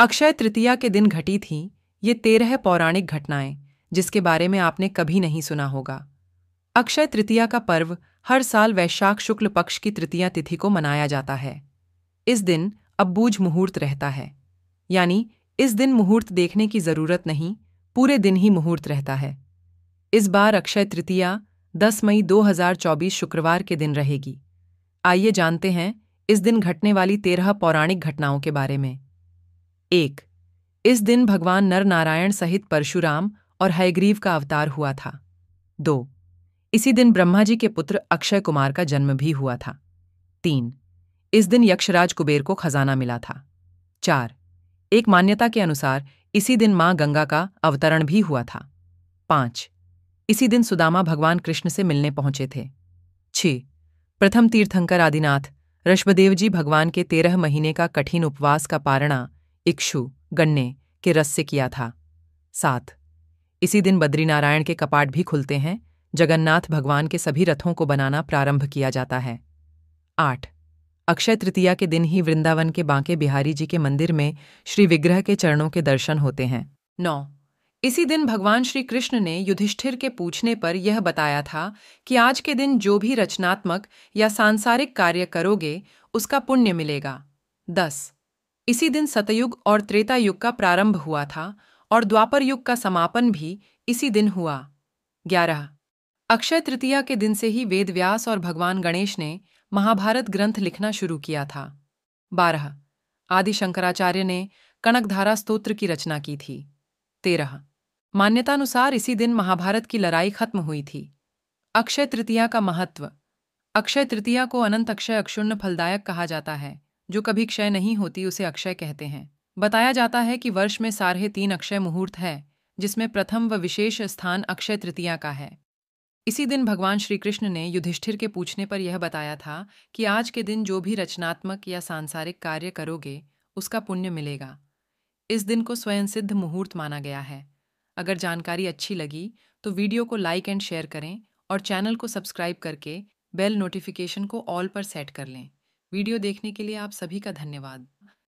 अक्षय तृतीया के दिन घटी थीं ये तेरह पौराणिक घटनाएं जिसके बारे में आपने कभी नहीं सुना होगा अक्षय तृतीया का पर्व हर साल वैशाख शुक्ल पक्ष की तृतीया तिथि को मनाया जाता है इस दिन अब्बूझ मुहूर्त रहता है यानी इस दिन मुहूर्त देखने की जरूरत नहीं पूरे दिन ही मुहूर्त रहता है इस बार अक्षय तृतीया 10 मई 2024 शुक्रवार के दिन रहेगी आइए जानते हैं इस दिन घटने वाली तेरह पौराणिक घटनाओं के बारे में एक इस दिन भगवान नरनारायण सहित परशुराम और हयग्रीव का अवतार हुआ था दो इसी दिन ब्रह्मा जी के पुत्र अक्षय कुमार का जन्म भी हुआ था तीन इस दिन यक्षराज कुबेर को खजाना मिला था चार एक मान्यता के अनुसार इसी दिन माँ गंगा का अवतरण भी हुआ था पांच इसी दिन सुदामा भगवान कृष्ण से मिलने पहुंचे थे छ प्रथम तीर्थंकर आदिनाथ रश्मदेव जी भगवान के तेरह महीने का कठिन उपवास का पारणा इक्षु गन्ने के रस से किया था सात इसी दिन बद्रीनारायण के कपाट भी खुलते हैं जगन्नाथ भगवान के सभी रथों को बनाना प्रारंभ किया जाता है आठ अक्षय तृतीया के दिन ही वृंदावन के बांके बिहारी जी के मंदिर में श्री विग्रह के चरणों के दर्शन होते हैं नौ इसी दिन भगवान श्री कृष्ण ने युधिष्ठिर के पूछने पर यह बताया था कि आज के दिन जो भी रचनात्मक या सांसारिक कार्य करोगे उसका पुण्य मिलेगा दस इसी दिन सतयुग और त्रेता युग का प्रारंभ हुआ था और द्वापर युग का समापन भी इसी दिन हुआ ग्यारह अक्षय तृतीया के दिन से ही वेद व्यास और भगवान गणेश ने महाभारत ग्रंथ लिखना शुरू किया था बारह आदि शंकराचार्य ने कनकधारा स्तोत्र की रचना की थी तेरह मान्यतानुसार इसी दिन महाभारत की लड़ाई खत्म हुई थी अक्षय तृतीया का महत्व अक्षय तृतीया को अनंत अक्षय अक्षुण्ण फलदायक कहा जाता है जो कभी क्षय नहीं होती उसे अक्षय कहते हैं बताया जाता है कि वर्ष में साढ़े तीन अक्षय मुहूर्त है जिसमें प्रथम व विशेष स्थान अक्षय तृतीया का है इसी दिन भगवान श्रीकृष्ण ने युधिष्ठिर के पूछने पर यह बताया था कि आज के दिन जो भी रचनात्मक या सांसारिक कार्य करोगे उसका पुण्य मिलेगा इस दिन को स्वयं सिद्ध मुहूर्त माना गया है अगर जानकारी अच्छी लगी तो वीडियो को लाइक एंड शेयर करें और चैनल को सब्सक्राइब करके बेल नोटिफिकेशन को ऑल पर सेट कर लें वीडियो देखने के लिए आप सभी का धन्यवाद